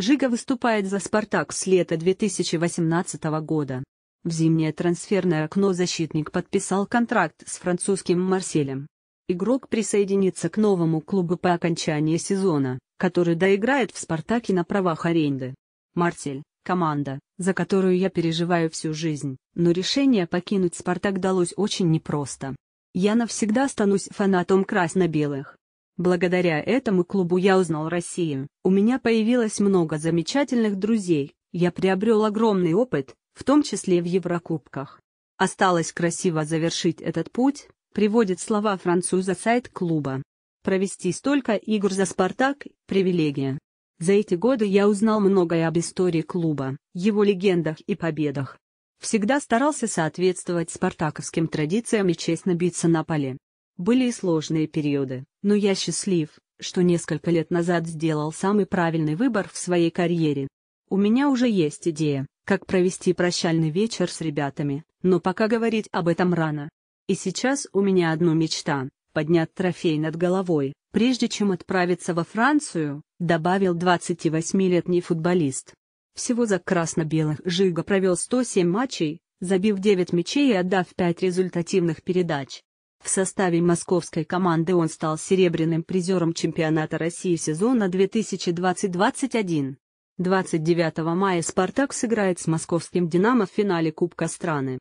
Жига выступает за «Спартак» с лета 2018 года. В зимнее трансферное окно защитник подписал контракт с французским «Марселем». Игрок присоединится к новому клубу по окончании сезона, который доиграет в «Спартаке» на правах аренды. «Марсель» — команда, за которую я переживаю всю жизнь, но решение покинуть «Спартак» далось очень непросто. Я навсегда останусь фанатом красно-белых. Благодаря этому клубу я узнал Россию. У меня появилось много замечательных друзей, я приобрел огромный опыт, в том числе в Еврокубках. Осталось красиво завершить этот путь, приводит слова француза сайт клуба. Провести столько игр за «Спартак» – привилегия. За эти годы я узнал многое об истории клуба, его легендах и победах. Всегда старался соответствовать спартаковским традициям и честно биться на поле. Были и сложные периоды, но я счастлив, что несколько лет назад сделал самый правильный выбор в своей карьере. У меня уже есть идея, как провести прощальный вечер с ребятами, но пока говорить об этом рано. И сейчас у меня одна мечта – поднять трофей над головой, прежде чем отправиться во Францию, добавил 28-летний футболист. Всего за красно-белых Жига провел 107 матчей, забив 9 мячей и отдав 5 результативных передач. В составе московской команды он стал серебряным призером чемпионата России сезона 2020-2021. 29 мая «Спартак» сыграет с московским «Динамо» в финале Кубка страны.